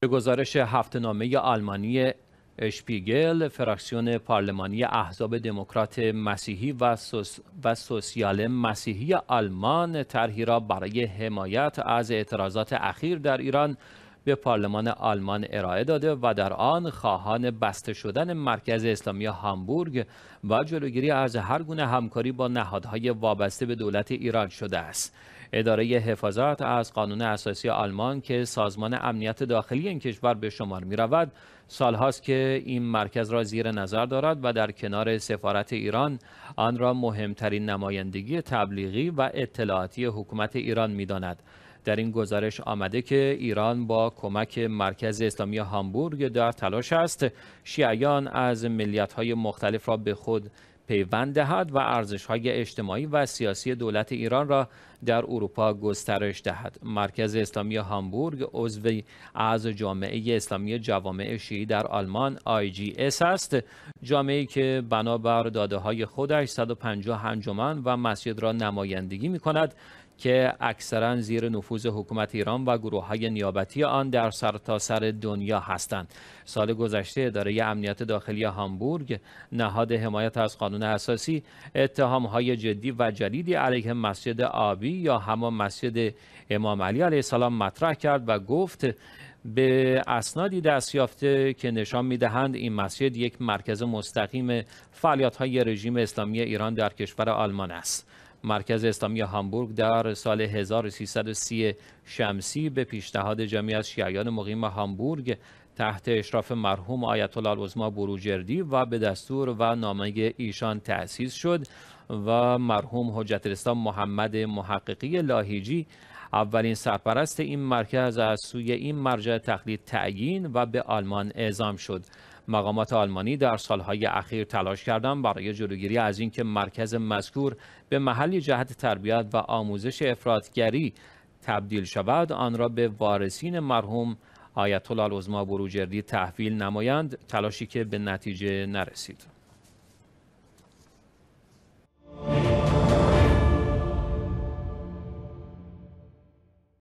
به گزارش نامه آلمانی اشپیگل فراکسیون پارلمانی احزاب دموکرات مسیحی و, و سوسیال مسیحی آلمان طرحی را برای حمایت از اعتراضات اخیر در ایران به پارلمان آلمان ارائه داده و در آن خواهان بسته شدن مرکز اسلامی هامبورگ و جلوگیری از هر گونه همکاری با نهادهای وابسته به دولت ایران شده است اداره حفاظت از قانون اساسی آلمان که سازمان امنیت داخلی این کشور به شمار می رود سالهاست که این مرکز را زیر نظر دارد و در کنار سفارت ایران آن را مهمترین نمایندگی تبلیغی و اطلاعاتی حکومت ایران میداند. در این گزارش آمده که ایران با کمک مرکز اسلامی هامبورگ در تلاش است شیعیان از های مختلف را به خود پیوند دهد و های اجتماعی و سیاسی دولت ایران را در اروپا گسترش دهد. مرکز اسلامی هامبورگ عضو از جامعه اسلامی جوامع شیعی در آلمان IGS است. جامعه که بنابر داده های خودش 150 انجمن و مسجد را نمایندگی می کند که اکثرا زیر نفوذ حکومت ایران و گروه های نیابتی آن در سرتاسر سر دنیا هستند. سال گذشته اداره امنیت داخلی هامبورگ نهاد حمایت از قانون اساسی اتهام های جدی و جدیدی علیه مسجد آبی یا همان مسجد امام علی علیه السلام مطرح کرد و گفت به اسنادی دست یافته که نشان میدهند این مسجد یک مرکز مستقیم فعالیت های رژیم اسلامی ایران در کشور آلمان است. مرکز اسلامی هامبورگ در سال 1330 شمسی به پیشنهاد جمعی از شیعیان مقیم هامبورگ تحت اشراف مرحوم آیت الله العظما بروجردی و به دستور و نامه ایشان تأسیس شد و مرحوم حجت الاسلام محمد محققی لاهیجی اولین سرپرست این مرکز از سوی این مرجع تقلید تعیین و به آلمان اعزام شد مقامات آلمانی در سالهای اخیر تلاش کردند برای جلوگیری از اینکه مرکز مذکور به محلی جهت تربیت و آموزش افرادگری تبدیل شود آن را به وارثین مرحوم آیت الله العظما بروجردی تحویل نمایند تلاشی که به نتیجه نرسید